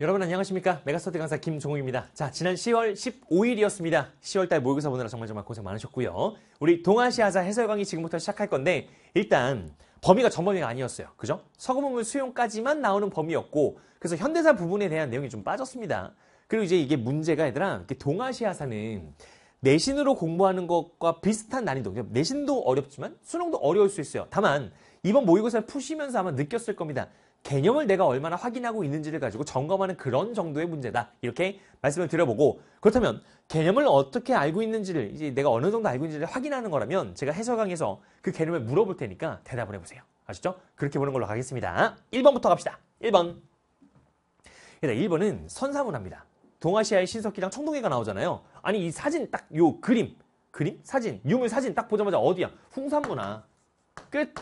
여러분 안녕하십니까 메가스터디 강사 김종욱입니다 자 지난 10월 15일이었습니다 10월달 모의고사 보느라 정말 정말 고생 많으셨고요 우리 동아시아자 해설 강의 지금부터 시작할 건데 일단 범위가 전범위가 아니었어요 그죠? 서구문물 수용까지만 나오는 범위였고 그래서 현대사 부분에 대한 내용이 좀 빠졌습니다 그리고 이제 이게 문제가 얘들아 동아시아사는 내신으로 공부하는 것과 비슷한 난이도 내신도 어렵지만 수능도 어려울 수 있어요 다만 이번 모의고사를 푸시면서 아마 느꼈을 겁니다 개념을 내가 얼마나 확인하고 있는지를 가지고 점검하는 그런 정도의 문제다. 이렇게 말씀을 드려보고 그렇다면 개념을 어떻게 알고 있는지를 이제 내가 어느 정도 알고 있는지를 확인하는 거라면 제가 해설 강의에서 그 개념을 물어볼 테니까 대답을 해보세요. 아시죠? 그렇게 보는 걸로 가겠습니다. 1번부터 갑시다. 1번. 일단 1번은 선사문화입니다. 동아시아의 신석기랑 청동기가 나오잖아요. 아니 이 사진 딱 요 그림 그림 사진 유물 사진 딱 보자마자 어디야? 홍산문화 끝.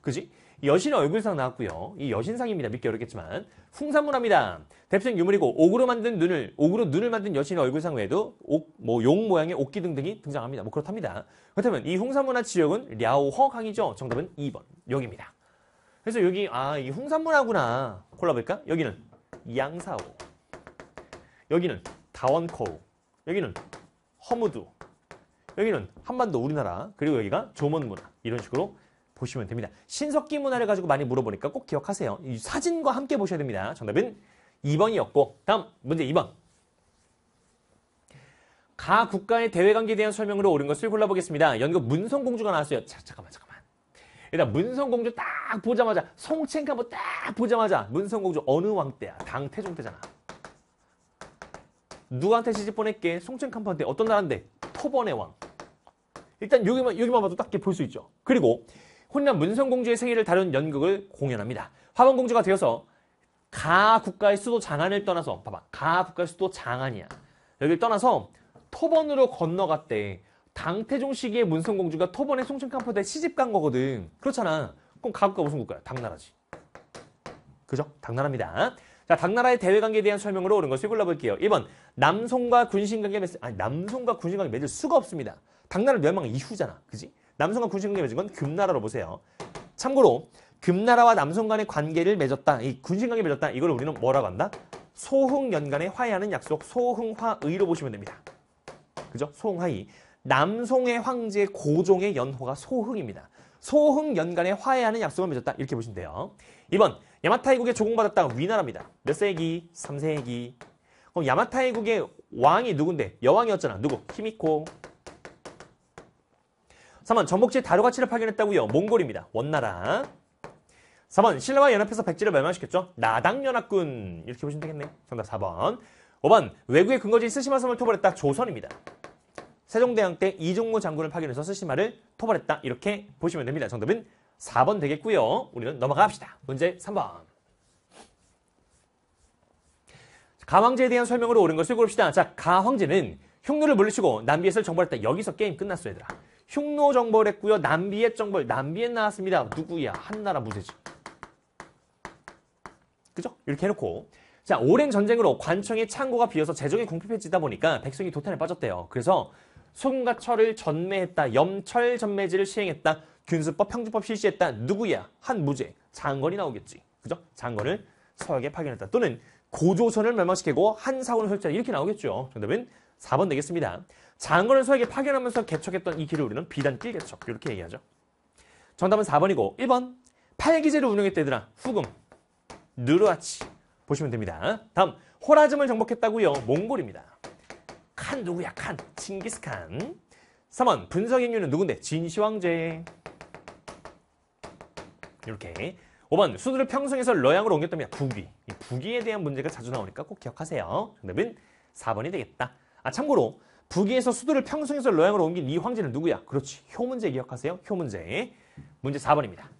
그지? 여신의 얼굴상 나왔고요. 이 여신상입니다. 믿기 어렵겠지만 풍산문화입니다 대표적 인 유물이고 옥으로 만든 눈을 옥으로 눈을 만든 여신의 얼굴상 외에도 옥 뭐 용 모양의 옥기 등등이 등장합니다. 뭐 그렇답니다. 그렇다면 이 홍산문화 지역은 랴오허강이죠. 정답은 2번 여기입니다. 그래서 여기 아이 홍산문화구나 골라볼까? 여기는 양사오, 여기는 다원코우, 여기는 허무두, 여기는 한반도 우리나라 그리고 여기가 조먼문화 이런 식으로 보시면 됩니다. 신석기 문화를 가지고 많이 물어보니까 꼭 기억하세요. 사진과 함께 보셔야 됩니다. 정답은 2번이었고 다음 문제 2번. 가 국가의 대외 관계에 대한 설명으로 옳은 것을 골라보겠습니다. 연극 문성공주가 나왔어요. 자, 잠깐만 잠깐만. 일단 문성공주 딱 보자마자 송첸카 뭐딱 보자마자 문성공주 어느 왕 때야? 당태종 때잖아. 누구한테 시집 보낼게? 송첸카한테 어떤 나라인데? 토번의 왕. 일단 여기만 여기만 봐도 딱히 볼 수 있죠. 그리고 혼란 문성공주의 생애를 다룬 연극을 공연합니다. 화원공주가 되어서 가 국가의 수도 장안을 떠나서 봐봐 가 국가의 수도 장안이야. 여기를 떠나서 토번으로 건너갔대. 당태종 시기에 문성공주가 토번의 송천캄포대 시집 간 거거든. 그렇잖아. 그럼 가국가 무슨 국가야? 당나라지. 그죠? 당나라입니다. 자, 당나라의 대외 관계에 대한 설명으로 옳은 것을 골라볼게요. 1번 남성과 군신 관계 맺을 아니 남송과 군신 관계 맺을 수가 없습니다. 당나라 멸망 이후잖아. 그지? 남성과 군신관계 맺은 건 금나라로 보세요. 참고로 금나라와 남성 간의 관계를 맺었다. 이 군신관계 맺었다. 이걸 우리는 뭐라고 한다? 소흥연간의 화해하는 약속, 소흥화의로 보시면 됩니다. 그죠? 소흥화의. 남성의 황제 고종의 연호가 소흥입니다. 소흥 연간에 화해하는 약속을 맺었다. 이렇게 보시면 돼요. 2번, 야마타이국에 조공받았다. 위나라입니다. 몇 세기? 3세기. 그럼 야마타이국의 왕이 누군데? 여왕이었잖아. 누구? 히미코. 3번 전복지 다루가치를 파견했다고요. 몽골입니다. 원나라. 4번 신라와 연합해서 백지를 멸망시켰죠. 나당연합군 이렇게 보시면 되겠네요. 정답 4번. 5번 외국의 근거지인 쓰시마섬을 토벌했다. 조선입니다. 세종대왕 때 이종무 장군을 파견해서 스시마를 토벌했다. 이렇게 보시면 됩니다. 정답은 4번 되겠고요. 우리는 넘어갑시다. 문제 3번. 가황제에 대한 설명으로 옳은 것을 고릅시다. 자, 가황제는 흉노를 물리치고 남비에서 정벌했다. 여기서 게임 끝났어, 얘들아. 흉노 정벌 했고요. 남비의 정벌. 남비엣 나왔습니다. 누구야? 한나라 무제지. 그죠? 이렇게 해놓고 자 오랜 전쟁으로 관청의 창고가 비어서 재정이 궁핍해지다 보니까 백성이 도탄에 빠졌대요. 그래서 소금과 철을 전매했다. 염철 전매제를 시행했다. 균수법, 평준법 실시했다. 누구야? 한무제. 장건이 나오겠지. 그죠? 장건을 서역에 파견했다. 또는 고조선을 멸망시키고 한사원을 설치하다. 이렇게 나오겠죠. 정답은 4번 되겠습니다. 장관을 서에게 파견하면서 개척했던 이 길을 우리는 비단길 개척 이렇게 얘기하죠. 정답은 4번이고 1번 팔기제를 운영했대더라 후금 누르아치 보시면 됩니다. 다음 호라즘을 정복했다고요. 몽골입니다. 칸 누구야 칸 칭기스칸 3번 분석인유는 누군데 진시황제 이렇게 5번 수두를 평성에서 러양으로 옮겼답니다. 부귀. 부귀에 대한 문제가 자주 나오니까 꼭 기억하세요. 정답은 4번이 되겠다. 아 참고로 북위에서 수도를 평성에서 로양으로 옮긴 이 황제는 누구야? 그렇지. 효문제 기억하세요? 효문제. 문제 4번입니다.